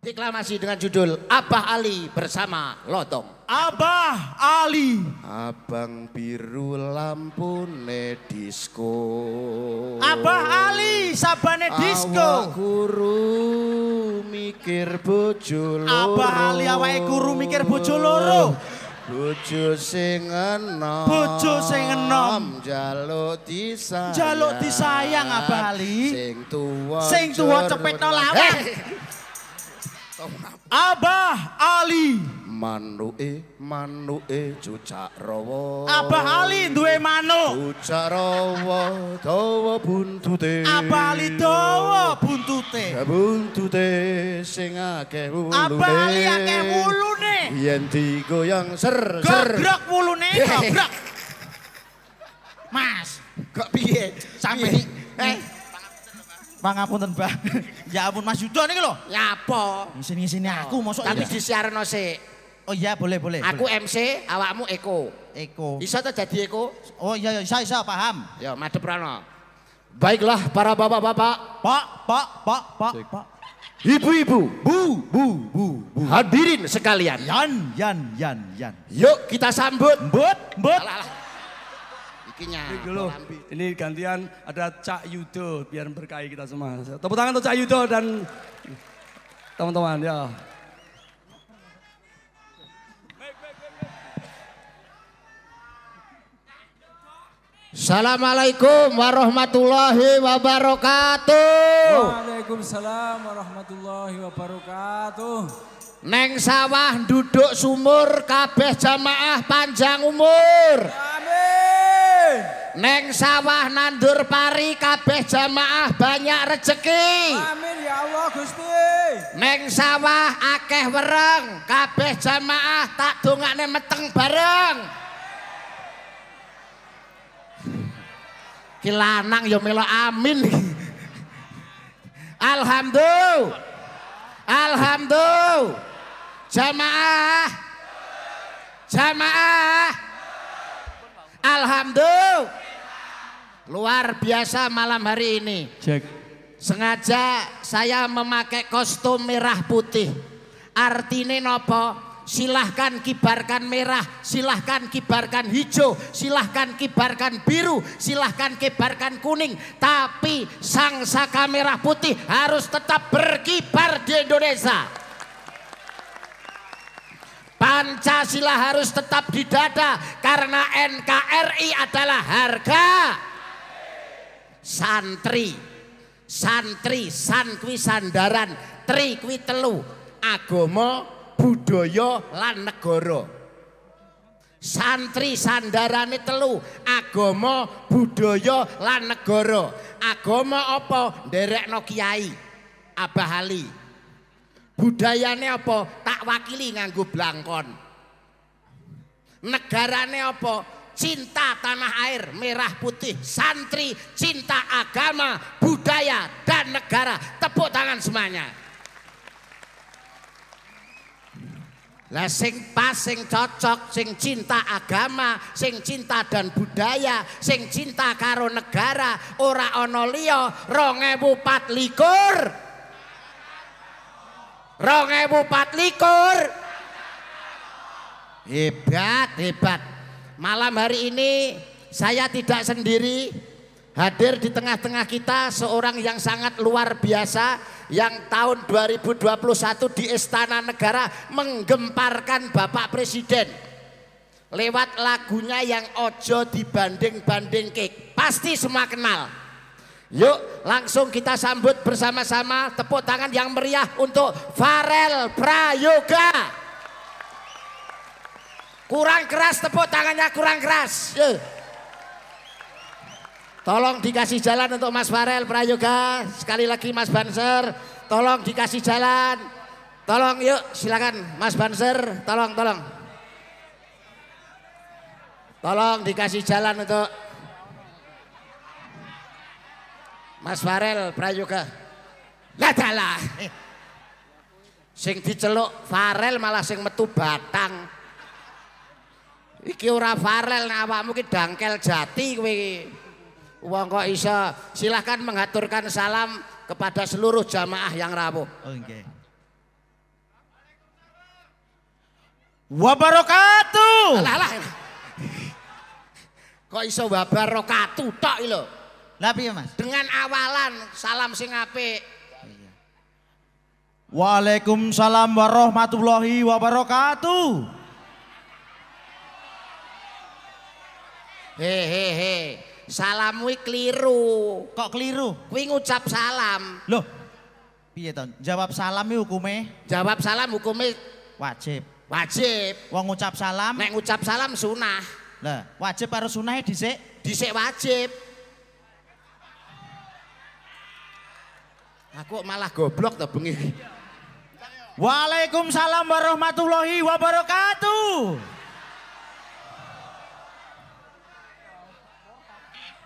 Deklamasi dengan judul Abah Ali bersama Lotong. Abah Ali. Abang biru lampu disko. Abah Ali sabane disko. Awak guru mikir bojo loro. Abah Ali awak guru mikir bojo loro. Bojo sing enom. Bojo sing enom. Jaluk disayang. Jaluk disayang Abah Ali. Sing tua Sing cepet cepetno lawang. Abah Ali. Manuke, manuke cucak rawa. Abah Ali duwe manuk. Cucak rawa dawa buntute. Abah Ali dawa buntute. Buntute sing akeh wulune. Abah Ali akeh wulune. Yen digoyang ser ser. Gobrok wulune, gobrok. Mas, kok piye? Sampai eh ten bah. ya ampun Mas Yudo nih lho. Ya apa? Ngisini-ngisini aku mosok Tapi ya? disiarno sik. Oh iya boleh boleh. Aku MC, awakmu Eko. Eko. Bisa jadi Eko? Oh iya iya saya paham. Ya madep rano. Baiklah para bapak-bapak. Pak, pak, pak, pak, pak. Ibu-ibu, bu, bu, bu, bu. Hadirin sekalian. Yan, yan, yan, yan. Yuk kita sambut. Mbut, mbut. Alah, alah kakinya. Ini gantian ada Cak Yudo biar berkahi kita semua. Tepuk tangan untuk Cak Yudo dan teman-teman ya. Assalamualaikum warahmatullahi wabarakatuh. Waalaikumsalam warahmatullahi wabarakatuh. Neng sawah duduk sumur kabeh jamaah panjang umur. Ya. Neng sawah nandur pari kabeh jamaah banyak rezeki. Amin ya Allah Gusti. Neng sawah akeh wereng kabeh jamaah tak dongakne meteng bareng. Ki lanang ya melok amin. Alhamdulillah. Alhamdulillah. Jamaah. Jamaah. Alhamdulillah. Luar biasa malam hari ini. Cek. Sengaja saya memakai kostum merah putih. ini nopo? silahkan kibarkan merah, silahkan kibarkan hijau, silahkan kibarkan biru, silahkan kibarkan kuning. Tapi sang saka merah putih harus tetap berkibar di Indonesia. Pancasila harus tetap di dada karena NKRI adalah harga santri. Santri, santri sandaran, tri kuwi telu, agama, budaya lan negara. Santri sandarane telu, agama, budaya lan negara. Agama apa? Nderekno kiai, Abah budayane apa tak wakili nganggo blangkon negarane apa cinta tanah air merah putih santri cinta agama budaya dan negara tepuk tangan semuanya Lah sing pas, sing cocok, sing cinta agama, sing cinta dan budaya, sing cinta karo negara, ora ana liya likur Rong ewu likur. Hebat, hebat. Malam hari ini saya tidak sendiri. Hadir di tengah-tengah kita seorang yang sangat luar biasa yang tahun 2021 di Istana Negara menggemparkan Bapak Presiden lewat lagunya yang ojo dibanding-banding kek. Pasti semua kenal. Yuk langsung kita sambut bersama-sama tepuk tangan yang meriah untuk Farel Prayoga. Kurang keras tepuk tangannya kurang keras. Yuk. Tolong dikasih jalan untuk Mas Farel Prayoga. Sekali lagi Mas Banser, tolong dikasih jalan. Tolong yuk silakan Mas Banser, tolong tolong. Tolong dikasih jalan untuk Mas Farel Prayoga. Lah dalah. Sing diceluk Farel malah sing metu batang. Iki ora Farel nek awakmu ki dangkel jati kowe iki. Wong kok iso silahkan mengaturkan salam kepada seluruh jamaah yang rawuh. Oh, Wabarakatuh. Alah, alah. Kok iso wabarakatuh tok lho. Lapi ya, Mas? Dengan awalan salam sing apik. Iya. Waalaikumsalam warahmatullahi wabarakatuh. Hehehe. Salam kuwi keliru. Kok keliru? Kuwi ngucap salam. Loh. Piye to? Jawab salam iki hukume? Jawab salam hukume wajib. Wajib. Wong ngucap salam. Nek ngucap salam sunah. Lah, wajib harus sunah e dhisik? Dhisik wajib. Aku malah goblok to bengi. Waalaikumsalam warahmatullahi wabarakatuh.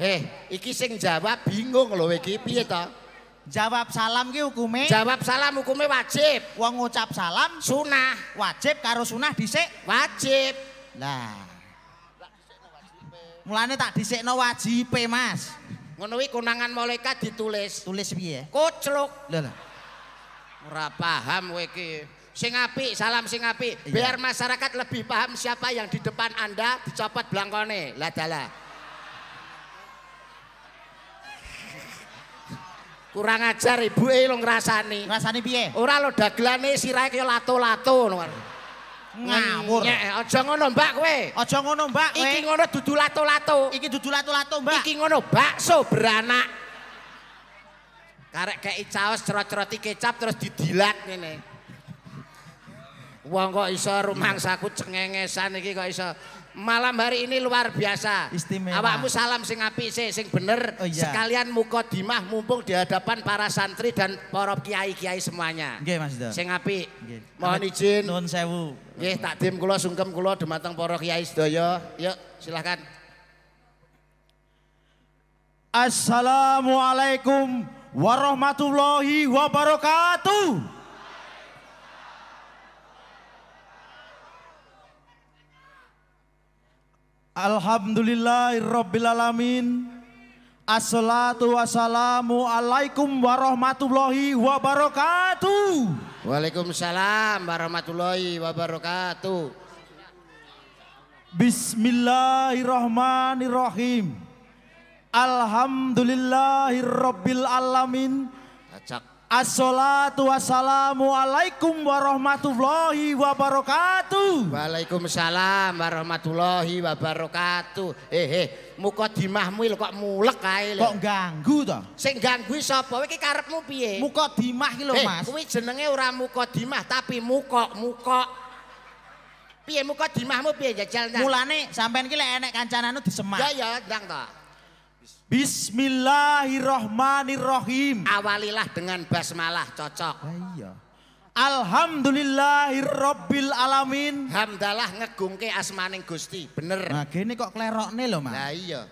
Eh, iki sing jawab bingung lho iki piye to? Jawab salam ki hukume? Jawab salam hukume wajib. Wong ngucap salam sunah, wajib karo sunah dhisik wajib. Lah. Mulane tak dhisikno wajibe, Mas. Ngono kuwi konangan malaikat ditulis. Tulis piye? Kocluk. Lho lho. Ora paham kowe iki. Sing apik, salam sing apik. Iya. Biar masyarakat lebih paham siapa yang di depan Anda dicopot belangkone. Lah dalah. Kurang ajar ibuke lo ngrasani. Ngrasani piye? Ora lo dagelane sirahe kaya lato-lato ngono. jamur. Nyek, aja ngono, Mbak kowe. Aja ngono, Mbak kowe. Iki ngono dudu lato-lato. Iki dudu lato-lato, Mbak. Iki ngono bakso beranak. Karek kei caos cerot-cerot kecap terus didilat ngene. Wong kok iso rumangsaku cengengesan iki kok iso malam hari ini luar biasa. Istimewa. Awakmu salam sing api sih, sing bener. Oh, iya. Sekalian dimah mumpung di hadapan para santri dan para kiai-kiai semuanya. Nggih, Mas Dodo. Sing apik. Mohon izin. Nuhun sewu. Nggih, takdim kula sungkem kula dumateng para kiai sedaya. Yuk, silahkan. Assalamualaikum warahmatullahi wabarakatuh. Alhamdulillahirrabbilalamin Assalatu wassalamu alaikum warahmatullahi wabarakatuh Waalaikumsalam warahmatullahi wabarakatuh Bismillahirrahmanirrahim Alhamdulillahirrabbilalamin Acak Assalatu wassalamu alaikum warahmatullahi wabarakatuh. Waalaikumsalam warahmatullahi wabarakatuh. Eh eh muka dimahmu kok mulek kae Kok ganggu to? Sing ganggu sapa? Kowe iki karepmu piye? Muka dimah iki lho eh, Mas. Kuwi jenenge ora muka dimah tapi muka-muka. Piye muka dimahmu piye jajal ta? Mulane sampean iki lek enek kancananmu disemak. Ya ya ndang to. Bismillahirrohmanirrohim. Awalilah dengan basmalah cocok. Ah, iya. Alhamdulillahirrabbil alamin. Hamdalah ngegungke asmaning Gusti, bener. Nah, gini kok klerokne lho, Mas. Lah iya.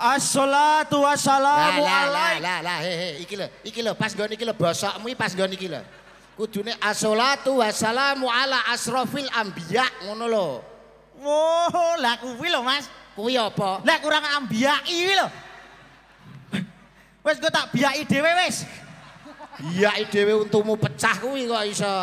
Assalatu wassalamu alaik. Lah lah lah, he iki lho, iki lho pas nggon iki lho bosokmu pas nggon iki lho. Kudune assalatu wassalamu ala asrofil anbiya ngono lho. Oh, lah kuwi lho, Mas. Kuwi apa? Lek kurang ambiaki kuwi lho. Wis gua tak biaki dhewe wis. Biaki dhewe untumu pecah kuwi kok iso.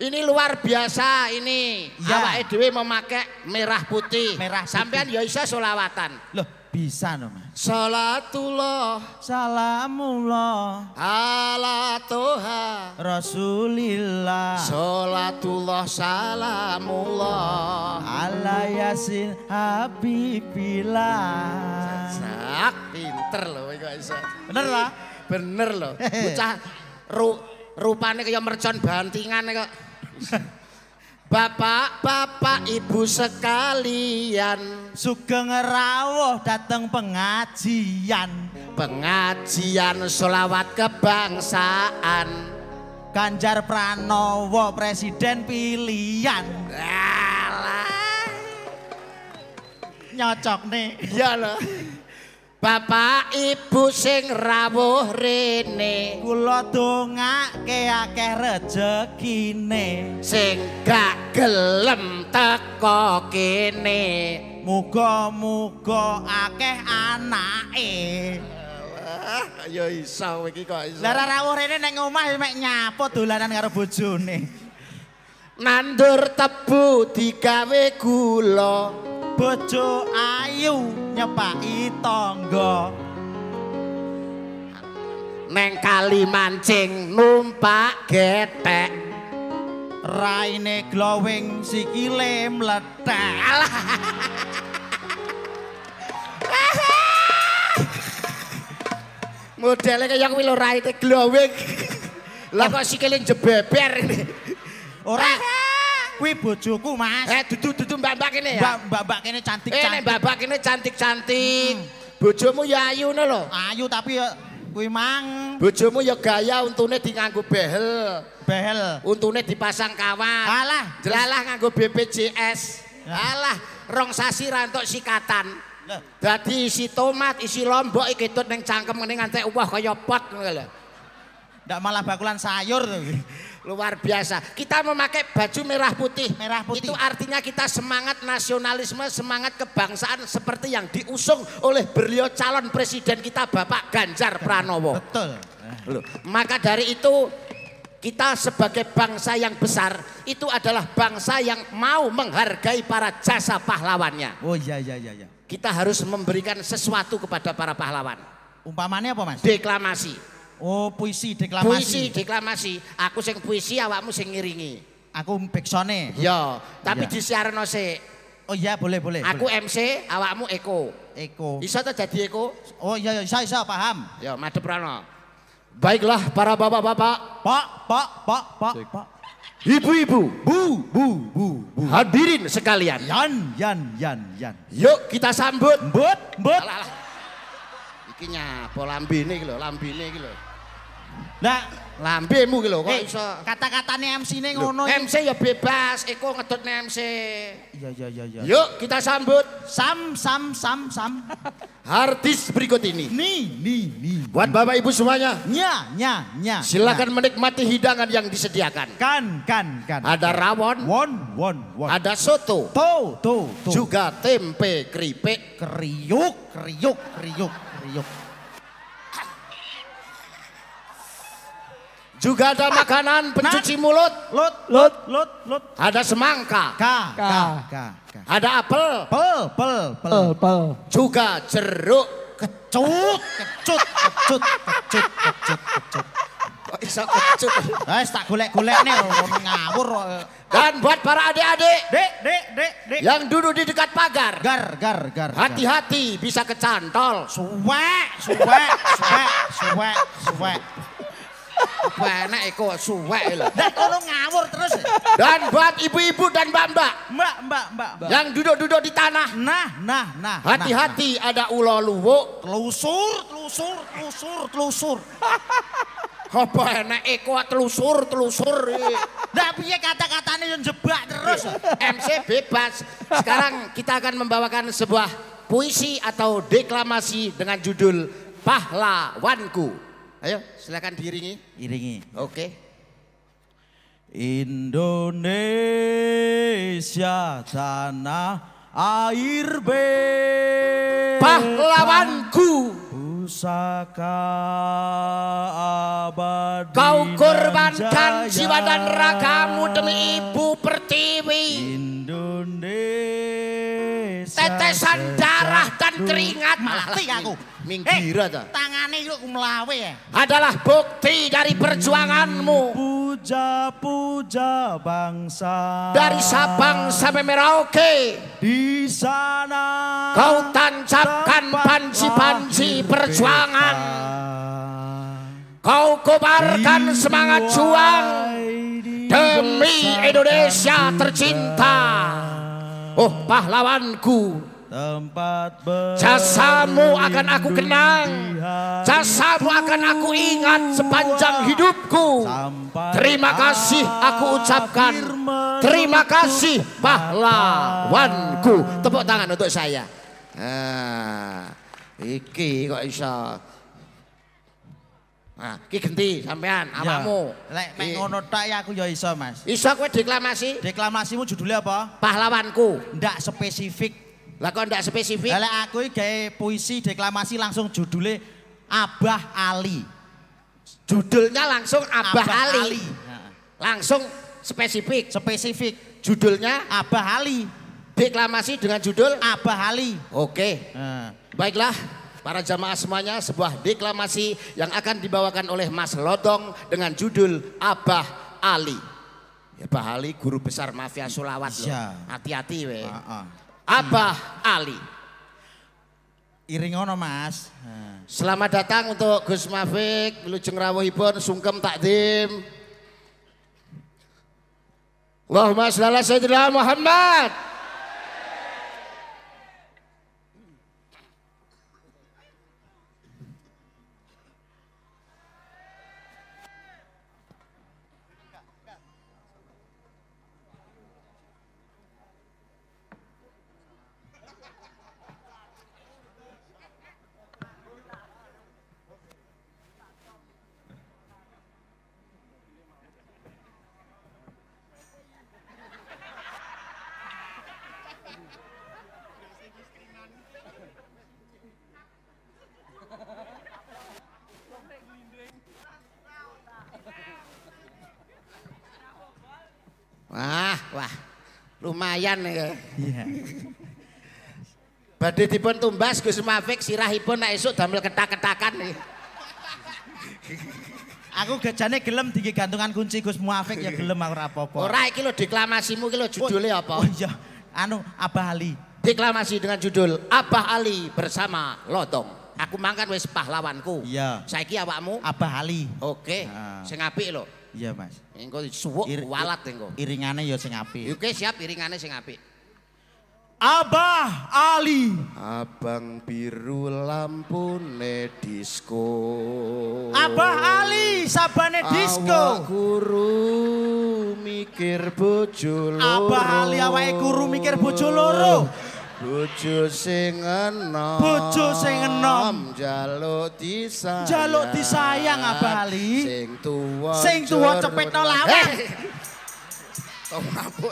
Ini luar biasa ini. Awak Awake dhewe memakai merah putih. Sampean ya iso selawatan. Loh, bisa no mas. Salatullah salamullah ala Tuhan, rasulillah salatullah salamullah ala yasin habibillah sak pinter lo kok iso bener lah bener lo bocah rupane kaya mercon bantingan kok Bapak-bapak ibu sekalian Sugeng rawuh dateng pengajian Pengajian sholawat kebangsaan Ganjar Pranowo presiden pilihan Alah. Nyocok nih Iya loh Bapak Ibu sing rawuh rene kula dongake akeh rejekine sing gak gelem teko kene muga-muga akeh anake ayo ah, iso iki kok iso Lara rawuh rene nang omah mek nyapo dolanan karo bojone Nandur tebu digawe gula bojo ayu nyepaki tangga neng kali mancing numpak getek raine glowing sikile mletel modele kaya kuwi lho raine glowing lah kok sikile jebeber ora ah, Kuwi bojoku, Mas. Eh, dudu-dudu mbak-mbak kene ya. Mbak-mbak kene cantik-cantik. Eh, mbak-mbak kene cantik-cantik. Hmm. Bojomu ya ayu ngono lho. Ayu tapi ya kuwi mang. Bojomu ya gaya untune diganggu behel. Behel. Untune dipasang kawat. Alah, jelalah nganggo BPJS. Alah, rong sasi rantok sikatan. Dadi isi tomat, isi lombok iki tut ning cangkem ngene nganti uwah kaya pot ngono lho. Ndak malah bakulan sayur to Luar biasa. Kita memakai baju merah putih. Merah putih. Itu artinya kita semangat nasionalisme, semangat kebangsaan seperti yang diusung oleh beliau calon presiden kita Bapak Ganjar Pranowo. Betul. Loh, maka dari itu kita sebagai bangsa yang besar itu adalah bangsa yang mau menghargai para jasa pahlawannya. Oh iya iya iya iya. Kita harus memberikan sesuatu kepada para pahlawan. Umpamanya apa Mas? Deklamasi. Oh, puisi deklamasi. Puisi deklamasi. Aku sing puisi, awakmu sing ngiringi. Aku peksone. Ya, tapi ya. disiarno sik. Oh iya, boleh, boleh. Aku boleh. MC, awakmu Eko. Eko. Bisa ta jadi Eko? Oh iya, iya, iso, paham. Ya, madhep Baiklah para bapak-bapak. Pak, pak, pak, pak, pak. Ibu-ibu, bu, bu, bu, bu. Hadirin sekalian. Yan, yan, yan, yan. Yuk kita sambut. Mbut, mbut. Alah, alah iki nyapa lambene iki lho, lambene iki lho. Lah, lambemu iki lho kok eh, iso. Kata-katane MC-ne ngono. MC ya bebas, Eko ngedutne MC. Iya iya iya iya. Yuk kita sambut sam sam sam sam. Artis berikut ini. Ni ni ni. Buat Bapak Ibu semuanya. Nya nya nya. Silakan menikmati hidangan yang disediakan. Kan kan kan. Ada rawon. Won won won. Ada soto. To to to. Juga tempe keripik. Kriuk kriuk kriuk. Priuk. Juga ada ah. makanan nah. pencuci mulut. Lut, lut, lut, lut. Ada semangka. Ka, ka, ka. ka. Ada apel. Pel, pel, pel. Pel, Juga jeruk. Kecut, kecut, kecut, kecut, kecut, kecut. Kok bisa kecut? Eh tak golek-golek nih ngawur eh. Dan buat para adik-adik. Yang duduk di dekat pagar. Gar, gar, gar. Hati-hati bisa kecantol. Suwe, suwe, suwe, suwe, suwe Enak eko ya suwe ya lah. Dan kalau ngawur terus. Dan buat ibu-ibu dan mbak-mbak. Mbak, mbak, mbak. Yang duduk-duduk di tanah. Nah, nah, nah. nah hati-hati nah, nah. ada ulo luwuk. Telusur, telusur, telusur, telusur. Apa enak eko telusur-telusur. nggak punya kata-katane yang jebak terus. MC bebas. Sekarang kita akan membawakan sebuah puisi atau deklamasi dengan judul Pahlawanku. Ayo, silakan diiringi. Iringi. Oke. Indonesia tanah air be pahlawanku pusaka abadi Kau korbankan jiwa dan ragamu demi ibu pertiwi tetesan darah dan keringat mati aku. Minggira eh, ta. Tangane yuk melawe ya. Adalah bukti dari perjuanganmu. Puja-puja bangsa. Dari Sabang sampai Merauke. Di sana kau tancapkan panci-panci perjuangan. Kau kubarkan semangat juang demi Indonesia tercinta. Oh pahlawanku Tempat Jasamu akan aku kenang. Jasamu akan aku ingat sepanjang hidupku. Terima kasih aku ucapkan. Terima kasih pahlawanku. Tepuk tangan untuk saya. Nah, iki kok iso. Nah, ki ganti sampean ya. awakmu. Lek mek ngono tok ya aku ya iso, Mas. Iso kowe deklamasi? Deklamasimu judulnya apa? Pahlawanku. Ndak spesifik. Lah kok ndak spesifik? Lah aku iki gawe puisi deklamasi langsung judulnya Abah Ali. Judulnya langsung Abah, Abah Ali. Ali. Langsung spesifik. Spesifik. Judulnya Abah Ali. Deklamasi dengan judul Abah Ali. Oke. Hmm. Baiklah, para jamaah semuanya sebuah deklamasi yang akan dibawakan oleh Mas Lodong dengan judul Abah Ali. Ya, Abah Ali guru besar mafia sulawesi. Iya. Hati-hati weh. Uh -uh. Abah Ali. Iring ono Mas. Selamat datang untuk Gus Mafik, Lujeng Rawuhipun, Sungkem Takdim. Allahumma shalli ala Sayyidina Muhammad. Lumayan ya. Iya. Badhe dipun tumbas Gus Mafik sirahipun nek esuk damel ketak-ketakan. Ya. Aku gejane gelem tinggi gantungan kunci Gus Muafik ya gelem aku ora apa-apa. Ora iki lho deklamasimu iki lho judule apa? Oh iya, anu Abah Ali. Deklamasi dengan judul Abah Ali bersama Lotong. Aku mangkat wis pahlawanku. Iya. Saiki awakmu Abah Ali. Oke. Okay. Nah. Sing apik lho. Iya, Mas. Engko suwuk Ir walat engko. Iringannya ya sing apik. Ya oke, siap iringannya sing apik. Abah Ali. Abang biru lampune disko. Abah Ali sabane disko. Awak kuru mikir bojo loro. Abah Ali awake kuru mikir bojo loro. Bojo sing enom. Bojo sing enom. Jaluk disayang. Jaluk disayang abali. Sing tuwa. Sing tuwa cepet no lawan. Tong mabuk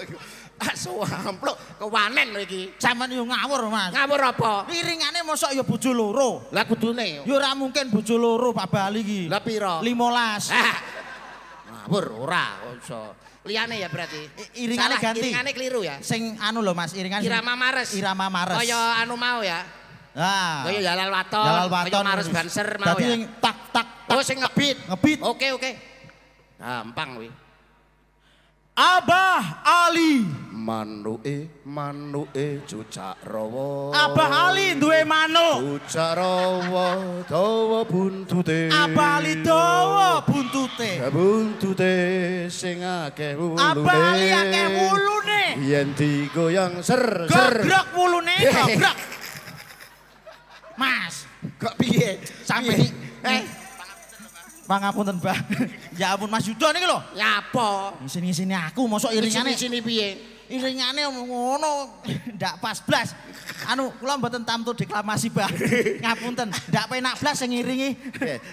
Aso ampluk kewanen lho iki. Saman ngawur, Mas. Ngawur apa? Wiringane mosok yo bojo loro. Lah kudune yo ora mungkin bojo loro Pak Bali iki. Lah pira? 15. Ngawur ora iso. Liane ya berarti. Iringan Salah, ganti. Iringane keliru ya. Sing anu loh Mas, iringan Irama Mares. Irama Mares. Kaya anu mau ya. Nah. Kaya Jalal Waton. Jalal Waton. Oh Mares Banser mau ya. Dadi tak tak tak. Oh sing ngebit. Ngebit. Oke oke. Okay. Gampang wi Abah Ali. Manuke manuke cucak rawa. Abah Ali dua duwe manuk. Cucak rawa dawa buntute. Abah Ali dawa buntute. te. Buntute sing akeh wulune. Apa li akeh wulune? Yen digoyang ser ser. Gobrok wulune, gobrok. Mas, kok piye? Sampai iki. Eh? Pangapunten, Mbah. Ya ampun Mas Yudo niki lho. Ya apa? Sini-sini aku mosok iringane. Sini-sini piye? ilingane ngono ndak pas blas. Anu kula mboten tamtu deklamasi Mbah. Ngapunten, ndak penak blas sing ngiringi.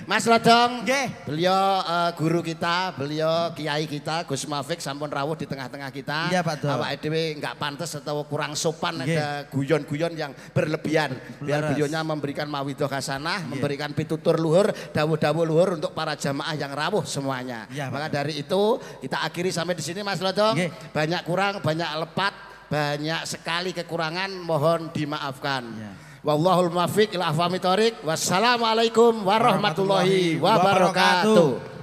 Mas Rodong. Nggih. Beliau uh, guru kita, beliau kiai kita Gus Mafik sampun rawuh di tengah-tengah kita. Iya Pak Dok. Awake dhewe enggak pantas atau kurang sopan ada guyon-guyon yang berlebihan. Biar beliaunya memberikan mawidoh hasanah, iya. memberikan pitutur luhur, dawuh-dawuh luhur untuk para jamaah yang rawuh semuanya. Ya, Maka dari itu kita akhiri sampai di sini Mas Lodong. Banyak kurang, banyak tidak lepat, banyak sekali kekurangan, mohon dimaafkan. Ya. Wallahul muwaffiq ila aqwamit thoriq. Wassalamualaikum warahmatullahi wabarakatuh.